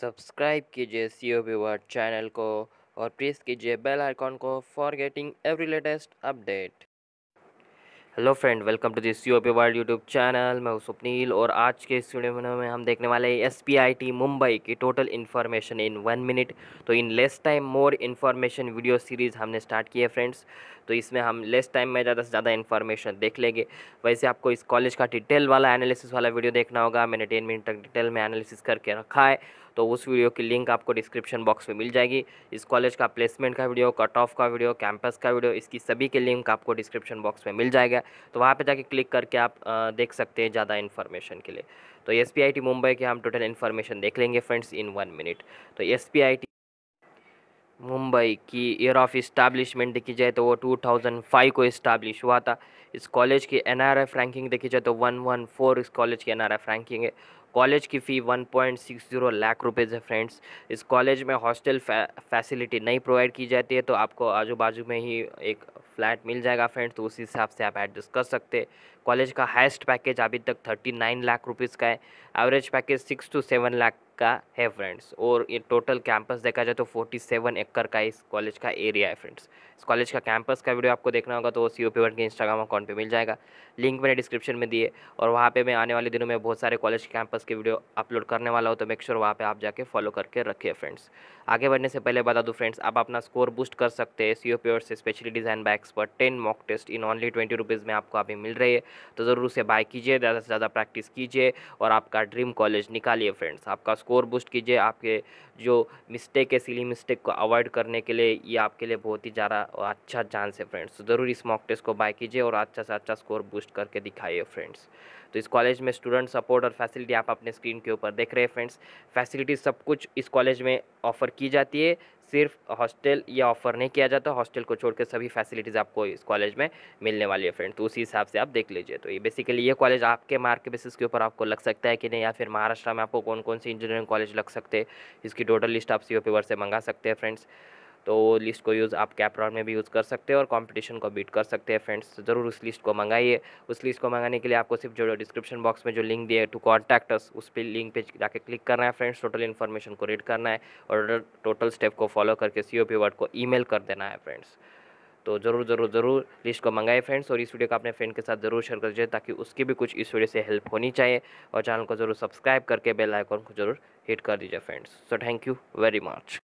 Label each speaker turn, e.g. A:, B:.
A: subscribe कीजिए सी ओ word channel को और प्रेस कीजिए बेल आइकॉन को for getting every latest update hello friend welcome to this U P world YouTube channel मैं सुपनील और आज के इस वीडियो में हम देखने वाले हैं S P I T Mumbai की total information in one minute तो in less time more information video series हमने स्टार्ट की है फ्रेंड्स तो इसमें हम लेस टाइम में ज़्यादा से ज़्यादा इन्फॉर्मेशन देख लेंगे वैसे आपको इस कॉलेज का डिटेल वाला एनालिसिस वाला वीडियो देखना होगा मैंने टेन मिनट तक डिटेल में एनालिसिस करके रखा है तो उस वीडियो की लिंक आपको डिस्क्रिप्शन बॉक्स में मिल जाएगी इस कॉलेज का प्लेसमेंट का वीडियो कट ऑफ का वीडियो कैंपस का वीडियो इसकी सभी के लिंक आपको डिस्क्रिप्शन बॉक्स में मिल जाएगा तो वहाँ पे जाके क्लिक करके आप देख सकते हैं ज़्यादा इन्फॉर्मेशन के लिए तो एस मुंबई के हम टोटल इन्फॉर्मेशन देख लेंगे फ्रेंड्स इन वन मिनट तो एस मुंबई की ईयर ऑफ इस्टाब्लिशमेंट देखी जाए तो वो 2005 को इस्टाब्लिश हुआ था इस कॉलेज की एन रैंकिंग देखी जाए तो 114 इस कॉलेज की एन रैंकिंग है कॉलेज की फ़ी 1.60 लाख रुपए है फ्रेंड्स इस कॉलेज में हॉस्टल फैसिलिटी नहीं प्रोवाइड की जाती है तो आपको आजू बाजू में ही एक फ्लैट मिल जाएगा फ्रेंड तो उसी हिसाब से आप एडजस्ट कर सकते कॉलेज का हाइस्ट पैकेज अभी तक थर्टी नाइन लाख रुपीज़ का है average package six to seven lakh का है फ्रेंड्स और ये टोटल कैंपस देखा जाए तो 47 एकड़ का इस कॉलेज का एरिया है फ्रेंड्स इस कॉलेज का कैंपस का वीडियो आपको देखना होगा तो सी ओ के इंस्टाग्राम अकाउंट पे मिल जाएगा लिंक मैंने डिस्क्रिप्शन में दिए और वहाँ पे मैं आने वाले दिनों में बहुत सारे कॉलेज कैंपस के वीडियो अपलोड करने वाला हूँ तो मेक श्योर वहाँ पर आप जाके फॉलो करके रखिए फ्रेंड्स आगे बढ़ने से पहले बता दूँ फ्रेंड्स आप अपना स्कोर बूस्ट कर सकते हैं सी ओ पी से specially design by expert ten mock test in only twenty rupees में आपको अभी मिल रही है तो ज़रूर उसे बाय कीजिए ज़्यादा से ज़्यादा प्रैक्टिस कीजिए और आपका ड्रीम कॉलेज निकालिए फ्रेंड्स आपका स्कोर बूस्ट कीजिए आपके जो मिस्टेक है सिली मिस्टेक को अवॉइड करने के लिए ये आपके लिए बहुत ही ज़्यादा अच्छा चांस है फ्रेंड्स तो ज़रूर इस मॉक टेस्ट को बाय कीजिए और अच्छा से अच्छा स्कोर बूस्ट करके दिखाइए फ्रेंड्स तो इस कॉलेज में स्टूडेंट सपोर्ट और फैसिलिटी आप अपने स्क्रीन के ऊपर देख रहे हैं फ्रेंड्स फैसिलिटी सब कुछ इस कॉलेज में ऑफर की जाती है सिर्फ हॉस्टल ये ऑफ़र नहीं किया जाता हॉस्टल को छोड़कर सभी फैसिलिटीज़ आपको इस कॉलेज में मिलने वाली है फ्रेंड तो उसी हिसाब से आप देख लीजिए तो ये बेसिकली ये कॉलेज आपके मार्क के बेसिस के ऊपर आपको लग सकता है कि नहीं या फिर महाराष्ट्र में आपको कौन कौन से इंजीनियरिंग कॉलेज लग सकते हैं इसकी टोटल लिस्ट आप सी ओ पेपर से मंगा सकते हैं फ्रेंड्स तो वो लिस्ट को यूज़ आप कैप्रॉन में भी यूज़ कर सकते हैं और कंपटीशन को बीट कर सकते हैं फ्रेंड्स ज़रूर उस लिस्ट को मंगाइए उस लिस्ट को मंगाने के लिए आपको सिर्फ जो डिस्क्रिप्शन बॉक्स में जो लिंक दिया है टू कॉन्टैक्ट अस उस पर लिंक पे जाके क्लिक करना है फ्रेंड्स टोटल इन्फॉर्मेशन को रीड करना है और टोटल स्टेप को फॉलो करके सी ओ पी वर्ड को ई कर देना है फ्रेंड्स तो ज़रूर ज़रूर ज़रूर लिस्ट को मंगाए फ्रेंड्स और इस वीडियो को अपने फ्रेंड के साथ ज़रूर शेयर कर दीजिए ताकि उसकी भी कुछ इस वीडियो से हेल्प होनी चाहिए और चैनल को ज़रूर सब्सक्राइब करके बेल आइकॉन को ज़रूर हिट कर दीजिए friends so thank you very much